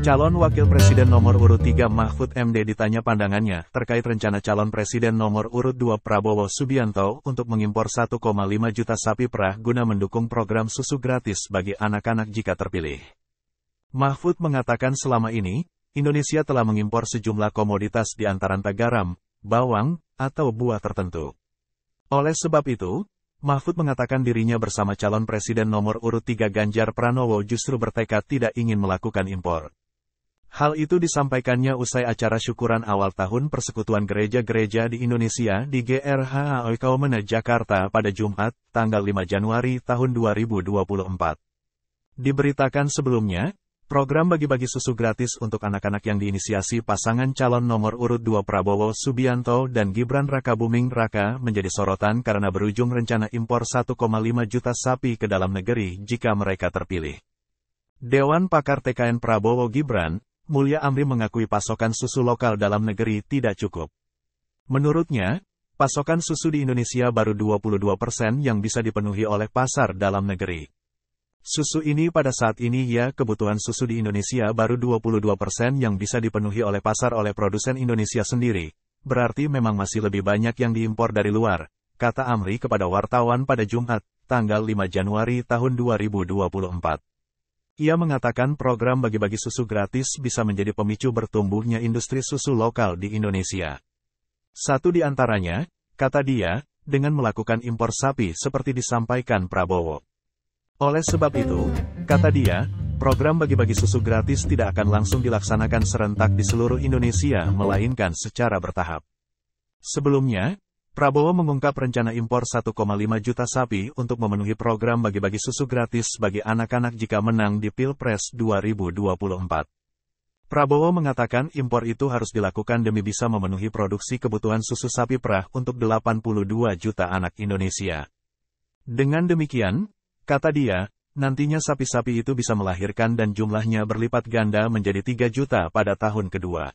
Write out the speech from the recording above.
Calon Wakil Presiden nomor urut 3 Mahfud MD ditanya pandangannya terkait rencana calon Presiden nomor urut 2 Prabowo Subianto untuk mengimpor 1,5 juta sapi perah guna mendukung program susu gratis bagi anak-anak jika terpilih. Mahfud mengatakan selama ini, Indonesia telah mengimpor sejumlah komoditas di antara garam, bawang, atau buah tertentu. Oleh sebab itu, Mahfud mengatakan dirinya bersama calon presiden nomor urut 3 Ganjar Pranowo justru bertekad tidak ingin melakukan impor. Hal itu disampaikannya usai acara syukuran awal tahun Persekutuan Gereja-Gereja di Indonesia di GRH Kaumena Jakarta pada Jumat, tanggal 5 Januari tahun 2024. Diberitakan sebelumnya, program bagi-bagi susu gratis untuk anak-anak yang diinisiasi pasangan calon nomor urut 2 Prabowo Subianto dan Gibran Raka Buming Raka menjadi sorotan karena berujung rencana impor 1,5 juta sapi ke dalam negeri jika mereka terpilih. Dewan Pakar TKN Prabowo Gibran, Mulia Amri mengakui pasokan susu lokal dalam negeri tidak cukup. Menurutnya, pasokan susu di Indonesia baru 22 persen yang bisa dipenuhi oleh pasar dalam negeri. Susu ini pada saat ini ya kebutuhan susu di Indonesia baru 22 persen yang bisa dipenuhi oleh pasar oleh produsen Indonesia sendiri, berarti memang masih lebih banyak yang diimpor dari luar, kata Amri kepada wartawan pada Jumat, tanggal 5 Januari tahun 2024. Ia mengatakan program bagi-bagi susu gratis bisa menjadi pemicu bertumbuhnya industri susu lokal di Indonesia. Satu di antaranya, kata dia, dengan melakukan impor sapi seperti disampaikan Prabowo. Oleh sebab itu, kata dia, program bagi-bagi susu gratis tidak akan langsung dilaksanakan serentak di seluruh Indonesia melainkan secara bertahap. Sebelumnya, Prabowo mengungkap rencana impor 1,5 juta sapi untuk memenuhi program bagi-bagi susu gratis bagi anak-anak jika menang di Pilpres 2024. Prabowo mengatakan impor itu harus dilakukan demi bisa memenuhi produksi kebutuhan susu sapi perah untuk 82 juta anak Indonesia. Dengan demikian, kata dia, nantinya sapi-sapi itu bisa melahirkan dan jumlahnya berlipat ganda menjadi 3 juta pada tahun kedua.